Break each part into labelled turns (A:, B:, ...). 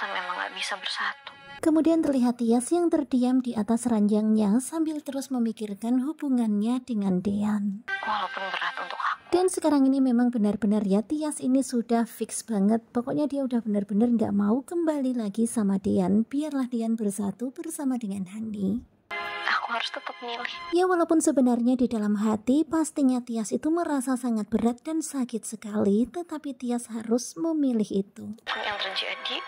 A: kita memang gak bisa bersatu. Kemudian terlihat Tias yang terdiam di atas ranjangnya sambil terus memikirkan hubungannya dengan Dean. Walaupun berat untuk aku. Dan sekarang ini memang benar-benar ya Tias ini sudah fix banget. Pokoknya dia udah benar-benar nggak mau kembali lagi sama Dean. Biarlah Dean bersatu bersama dengan Hani. Aku harus tetap milih. Ya walaupun sebenarnya di dalam hati pastinya Tias itu merasa sangat berat dan sakit sekali. Tetapi Tias harus memilih itu. Kan yang terjadi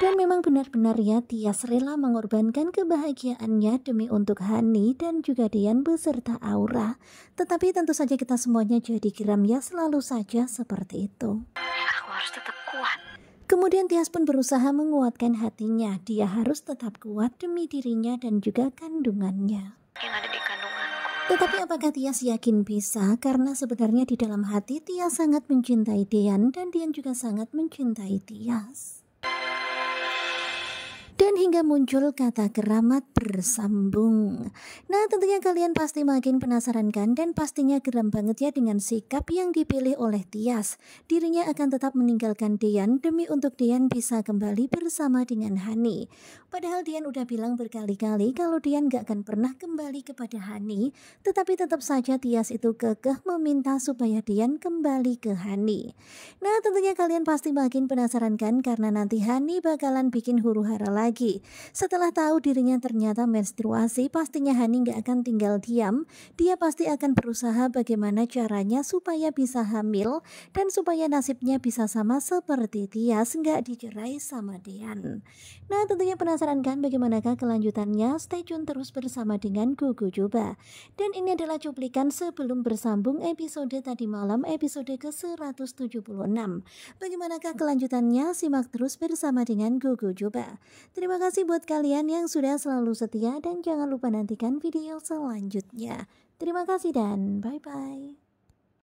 A: dan memang benar-benar ya Tias rela mengorbankan kebahagiaannya demi untuk Hani dan juga Dian beserta Aura. Tetapi tentu saja kita semuanya jadi geram ya selalu saja seperti itu. Aku harus tetap kuat. Kemudian Tias pun berusaha menguatkan hatinya. Dia harus tetap kuat demi dirinya dan juga kandungannya. Yang ada di Tetapi apakah Tias yakin bisa? Karena sebenarnya di dalam hati Tias sangat mencintai Dian dan Dian juga sangat mencintai Tias hingga muncul kata keramat bersambung. Nah, tentunya kalian pasti makin penasaran kan dan pastinya geram banget ya dengan sikap yang dipilih oleh Tias. Dirinya akan tetap meninggalkan Dian demi untuk Dian bisa kembali bersama dengan Hani. Padahal Dian udah bilang berkali-kali kalau Dian gak akan pernah kembali kepada Hani, tetapi tetap saja Tias itu kekeh meminta supaya Dian kembali ke Hani. Nah, tentunya kalian pasti makin penasaran kan karena nanti Hani bakalan bikin huru-hara lagi. Setelah tahu dirinya ternyata menstruasi, pastinya Hani nggak akan tinggal diam. Dia pasti akan berusaha bagaimana caranya supaya bisa hamil dan supaya nasibnya bisa sama seperti Tias nggak dicerai sama Dian. Nah tentunya penasaran kan bagaimanakah kelanjutannya? Stay tune terus bersama dengan Gugu Coba. Dan ini adalah cuplikan sebelum bersambung episode tadi malam episode ke-176. Bagaimanakah kelanjutannya? Simak terus bersama dengan Gugu Coba. Terima kasih kasih buat kalian yang sudah selalu setia dan jangan lupa nantikan video selanjutnya. Terima kasih dan bye-bye.